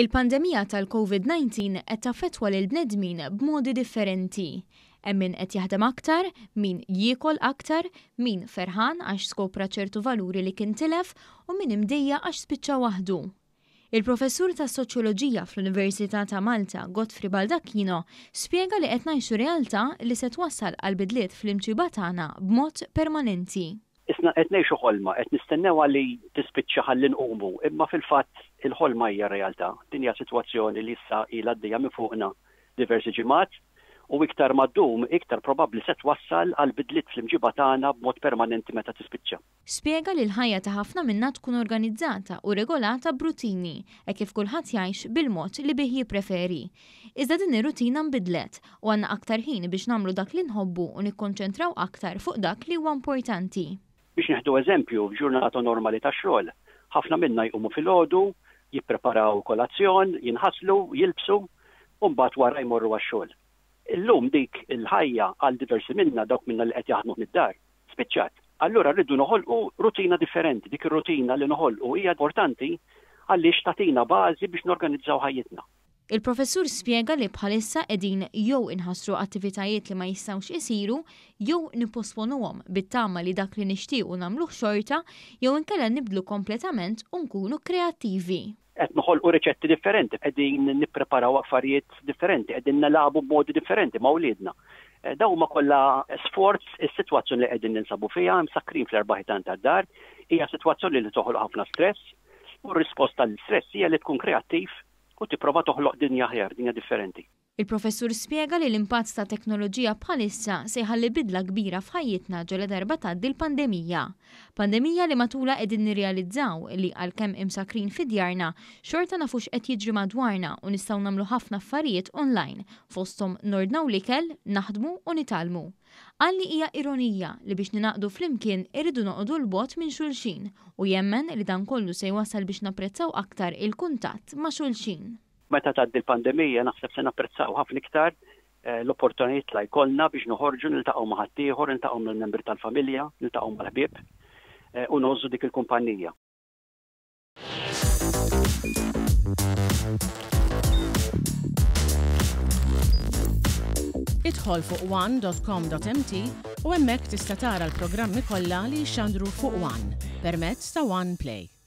Il-pandemija tal-COVID-19 qed taffettwa lil bnedmin b'modi differenti. Hemm min qed jaħdem aktar, min jiekol aktar, min ferħan għax skopra ċertu valuri li kien tilef u min imdejja għax spiċċa waħdu. Il-professur ta' soċjoloġija fl-Università ta' Malta, Gottfri Baldacchino, spjega li qed ngħixu realtà li se twassal għal bidliet fl-imċibatana b'mod permanenti aħna qed ngħixu ħolma, qed nistennew li tispiċċa ħalli nqumu, imma fil-fatt il-ħolma hija realtà. Din hija sitwazzjoni li issa ilha għaddejja minn fuqna diversi ġimgħat u iktar maddum iktar probabbli se twassal għal bidlit fl-imġiba tagħna b'mod permanenti meta tispiċċa. Spjega li l-ħajja ta' ħafna minna tkun organizzata u regolata b'rutini e kif kulħadd jgħix bil-mod li bih jippreferi. Iżda din ir-rutina nbidlet u għandna aktar ħin biex nagħmlu dak li nħobbu u nikkonċentraw aktar fuq dak li huwa importanti. Biex neħdu eżempju, ġurnata normali ta' xogħol, ħafna minna jqumu fil-ħodu, jippreparaw kolazzjon, jinħaslu, jilbsu, mbagħad wara jmorru għax-xogħol. Illum dik il-ħajja għal diversi minna dawk minna li qed jaħdmu mid-dar. Spiċċat, allura rridu noħolqu rutina differenti, dik ir-rutina li noħolqu hija importanti għaliex xtatina bażi biex norganizzaw ħajjitna. Il-professur spiega li bħalissa edin jew inħassru attivitajiet li ma jistawx isiru jew niposponuhom bit-tama li dak li nixtiequ nagħmluh xorta jew inkella nibdlu kompletament u nkunu kreattivi. Qed u riċetti differenti, qegħdin nippreparaw affarijiet differenti, qegħdin nalabu b'modi differenti ma' wliedna. Eh, Daw ma kollha sforz is-sitwazzjoni li qegħdin ninsabu fiha, msakrin fl-erbaħitan tad-dar, hija sitwazzjoni li toħol ħafna stress, u r-risposta l-stress hija li tkun kreattiv u tipprova toħloq dinja ħjar, dinja differenti. Il-professur spiega li l-impatt ta' teknoloġija bħalissa se jħalli bidla kbira f'ħajjitna ġele darba tgħaddi l-pandemija. Pandemija li matula qegħdin nirrealizzaw li għalkemm imsakrin fid-djarna xorta nafux qed jiġri madwarna u nistgħu nagħmlu ħafna affarijiet online fosthom nordnaw l-ikel, naħdmu u nitalmu. Għalli hija ironija li biex ninaqdu flimkien irridu noqdu l-bot minn xulxin u jemmen li dan kollu se jwasal biex napprezzaw aktar il-kuntatt ma' xulxin meta tgħaddi l-pandemija naħseb se napprezzaw ħafna iktar eh, l opportunit li jkollna biex noħorġu niltaqgħu ma' niltaqgħu mill-membri tal-familja, niltaqgħu mal-ħbieb eh, u nożżu dik il-kumpanija. Idħol fuq one.com.mt u hemmhekk tista' tara l-programmi kollha li xandru fuq One permezz ta' One Play.